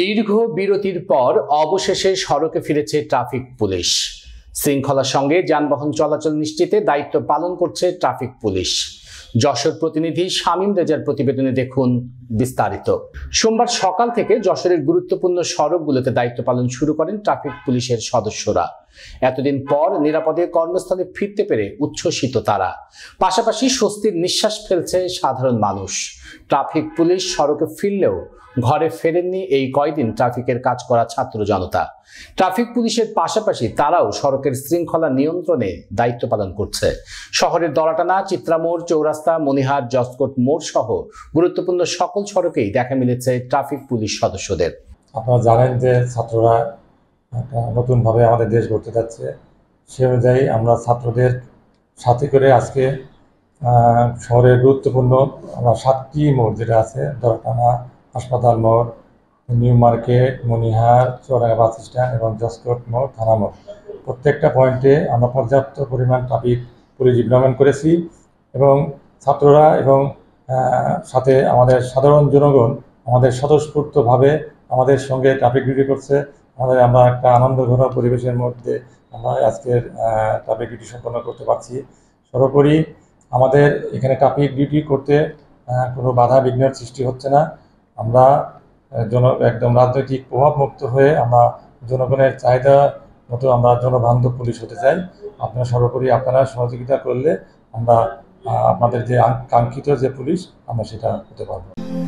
দীর্ঘ বিরতির পর অবশেষে সড়কে ফিরেছে ট্রাফিক পুলিশ শৃঙ্খলার সঙ্গে যানবাহন চলাচল নিশ্চিতে দায়িত্ব পালন করছে ট্রাফিক পুলিশ যশোর প্রতিনিধি শামীম রেজার প্রতিবেদনে দেখুন বিস্তারিত সোমবার সকাল থেকে যশোরের গুরুত্বপূর্ণ সড়কগুলোতে দায়িত্ব পালন শুরু করেন ট্রাফিক পুলিশের সদস্যরা এতদিন পর নিরাপদে কর্মস্থলে ফিরতে পেরে উচ্ছ্বসিত তারা পাশাপাশি স্বস্তির নিঃশ্বাস ফেলছে সাধারণ মানুষ ট্রাফিক পুলিশ সড়কে ফিরলেও ঘরে ফেরেননি এই কয়দিন ট্রাফিকের কাজ করা ছাত্র জনতা ট্রাফিক পুলিশের পাশাপাশি তারাও সড়কের শৃঙ্খলা নিয়ন্ত্রণে দায়িত্ব পালন করছে শহরের দলাটানা চিত্রামোড় চৌরা রাস্তা মনিহার জসকোট মোড় সহ গুরুত্বপূর্ণ সকল সড়কেই দেখা মিলেছে ট্রাফিক পুলিশ সদস্যদের আপনারা জানেন যে ছাত্ররা নতুনভাবে আমাদের দেশ গড়তে যাচ্ছে সে অনুযায়ী আমরা ছাত্রদের সাথে করে আজকে শহরের গুরুত্বপূর্ণ আমরা সাতটি মোড় যেটা আছে দরকানা হাসপাতাল মোড় নিউ মার্কেট মনিহার চৌরাঙ্গা বাস স্ট্যান্ড এবং জসকোট মোড় থানা মোড় প্রত্যেকটা পয়েন্টে আমরা পর্যাপ্ত পরিমাণ ট্রাফিক পুলিশ ডিপ্লয়মেন্ট করেছি এবং ছাত্ররা এবং সাথে আমাদের সাধারণ জনগণ আমাদের স্বতঃস্ফূর্তভাবে আমাদের সঙ্গে ট্রাফিক ডিউটি করছে আমাদের আমরা একটা আনন্দঘন পরিবেশের মধ্যে আমরা আজকের ট্রাফিক ডিউটি সম্পন্ন করতে পারছি সর্বোপরি আমাদের এখানে ট্রাফিক ডিউটি করতে কোনো বাধা বিঘ্নের সৃষ্টি হচ্ছে না আমরা জন একদম রাজনৈতিক প্রভাবমুক্ত হয়ে আমরা জনগণের চাহিদা মতো আমরা জনবান্ধব পুলিশ হতে চাই আপনারা সর্বোপরি আপনারা সহযোগিতা করলে আমরা আমাদের যে কাঙ্ক্ষিত যে পুলিশ আমরা সেটা হতে পারবো